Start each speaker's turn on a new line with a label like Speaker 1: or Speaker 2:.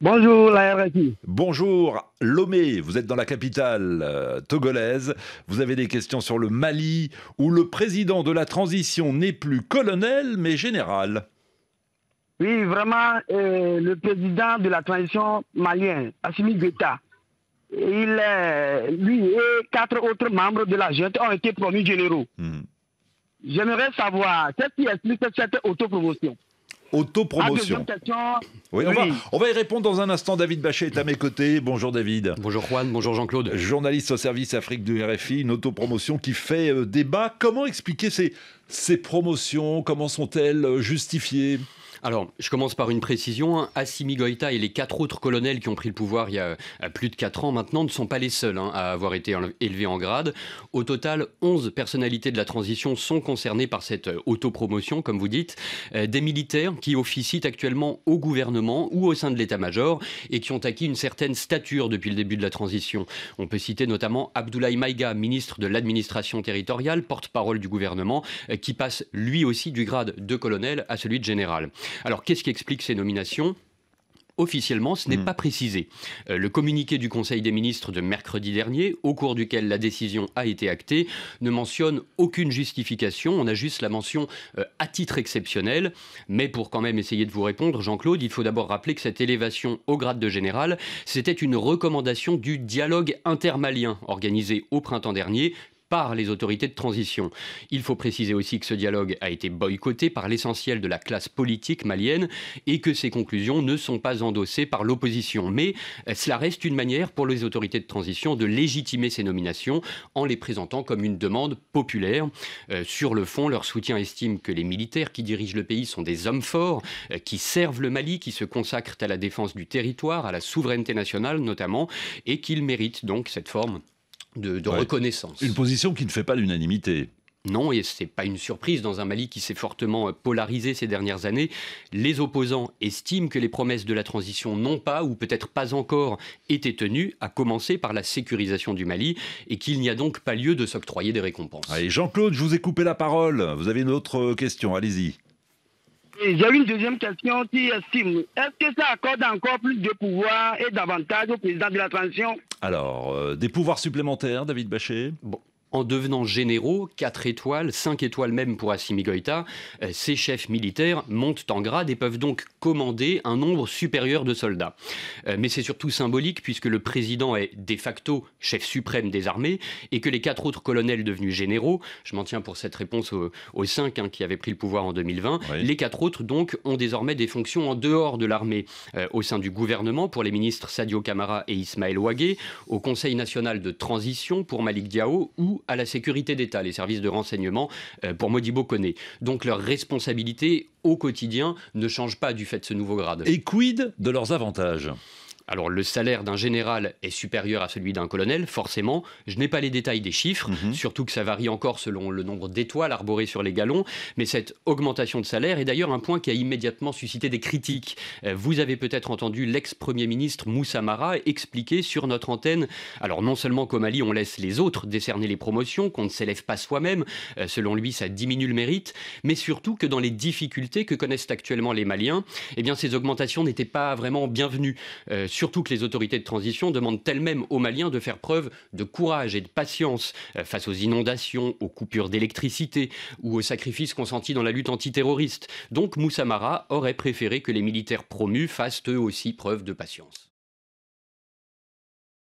Speaker 1: Bonjour la RFI. Bonjour Lomé, vous êtes dans la capitale euh, togolaise. Vous avez des questions sur le Mali où le président de la transition n'est plus colonel mais général.
Speaker 2: Oui, vraiment, euh, le président de la transition malien, Assimi Guetta, il, euh, lui et quatre autres membres de la junte ont été promus généraux. Hmm. J'aimerais savoir qu'est-ce qui explique cette autopromotion. Autopromotion. On, va, y répondre
Speaker 1: dans un instant. David Bachet est à mes côtés. Bonjour David. Bonjour Juan, bonjour Jean-Claude. Journaliste au service Afrique du RFI, une autopromotion qui fait euh, débat. Comment expliquer ces, ces promotions Comment sont-elles euh, justifiées alors, je commence par une précision. Hein. Assimi Goïta et les quatre
Speaker 3: autres colonels qui ont pris le pouvoir il y a euh, plus de quatre ans maintenant ne sont pas les seuls hein, à avoir été élevés en grade. Au total, 11 personnalités de la transition sont concernées par cette euh, autopromotion, comme vous dites. Euh, des militaires qui officient actuellement au gouvernement ou au sein de l'état-major et qui ont acquis une certaine stature depuis le début de la transition. On peut citer notamment Abdoulaye Maïga, ministre de l'administration territoriale, porte-parole du gouvernement, qui passe lui aussi du grade de colonel à celui de général. Alors qu'est-ce qui explique ces nominations Officiellement, ce n'est hmm. pas précisé. Euh, le communiqué du Conseil des ministres de mercredi dernier, au cours duquel la décision a été actée, ne mentionne aucune justification. On a juste la mention euh, à titre exceptionnel. Mais pour quand même essayer de vous répondre, Jean-Claude, il faut d'abord rappeler que cette élévation au grade de général, c'était une recommandation du dialogue intermalien organisé au printemps dernier par les autorités de transition. Il faut préciser aussi que ce dialogue a été boycotté par l'essentiel de la classe politique malienne et que ses conclusions ne sont pas endossées par l'opposition. Mais euh, cela reste une manière pour les autorités de transition de légitimer ces nominations en les présentant comme une demande populaire. Euh, sur le fond, leur soutien estime que les militaires qui dirigent le pays sont des hommes forts, euh, qui servent le Mali, qui se consacrent à la défense du territoire, à la souveraineté nationale notamment, et qu'ils méritent donc cette forme de, reconnaissance. Une position qui ne fait pas l'unanimité. Non, et ce n'est pas une surprise dans un Mali qui s'est fortement euh, polarisé ces dernières années. Les opposants estiment que les promesses de la transition n'ont pas, ou peut-être pas encore, été tenues, à commencer par la sécurisation du Mali, et qu'il n'y a donc pas lieu de
Speaker 1: s'octroyer des récompenses. Allez, Jean-Claude, je vous ai coupé la parole. Vous avez une autre euh, question, allez-y.
Speaker 2: J'ai une deuxième question qui estime. Est-ce que ça accorde encore plus de pouvoir et d'avantages au président de la transition
Speaker 1: Alors, euh, des pouvoirs supplémentaires, David Bachet
Speaker 3: en devenant généraux, 4 étoiles, 5 étoiles même pour Assimi Goïta, euh, ces chefs militaires montent en grade et peuvent donc commander un nombre supérieur de soldats. Euh, mais c'est surtout symbolique puisque le président est de facto chef suprême des armées et que les quatre autres colonels devenus généraux, je m'en tiens pour cette réponse aux, 5 hein, qui avaient pris le pouvoir en 2020, les quatre autres donc ont désormais des fonctions en dehors de l'armée, euh, au sein du gouvernement pour les ministres Sadio Camara et Ismaël Ouagé, au Conseil national de transition pour Malik Diao ou à la sécurité d'État, les services de renseignement, euh, pour Modibo Koné. Donc leur responsabilité au quotidien ne change pas du fait de ce nouveau grade. Et quid de leurs avantages alors le salaire d'un général est supérieur à celui d'un colonel, forcément. Je n'ai pas les détails des chiffres, mhm. surtout que ça varie encore selon le nombre d'étoiles arborées sur les galons. Mais cette augmentation de salaire est d'ailleurs un point qui a immédiatement suscité des critiques. Euh, vous avez peut-être entendu l'ex-premier ministre Moussa Mara expliquer sur notre antenne. Alors non seulement qu'au Mali on laisse les autres décerner les promotions, qu'on ne s'élève pas soi-même. Euh, selon lui, ça diminue le mérite, mais surtout que dans les difficultés que connaissent actuellement les Maliens, eh bien ces augmentations n'étaient pas vraiment bienvenues. Euh, surtout que les autorités de transition demandent elles-mêmes aux Maliens de faire preuve de courage et de patience euh, face aux inondations, aux coupures d'électricité ou aux sacrifices consentis dans la lutte antiterroriste. Donc Moussamara aurait préféré que les militaires promus fassent eux aussi preuve de patience.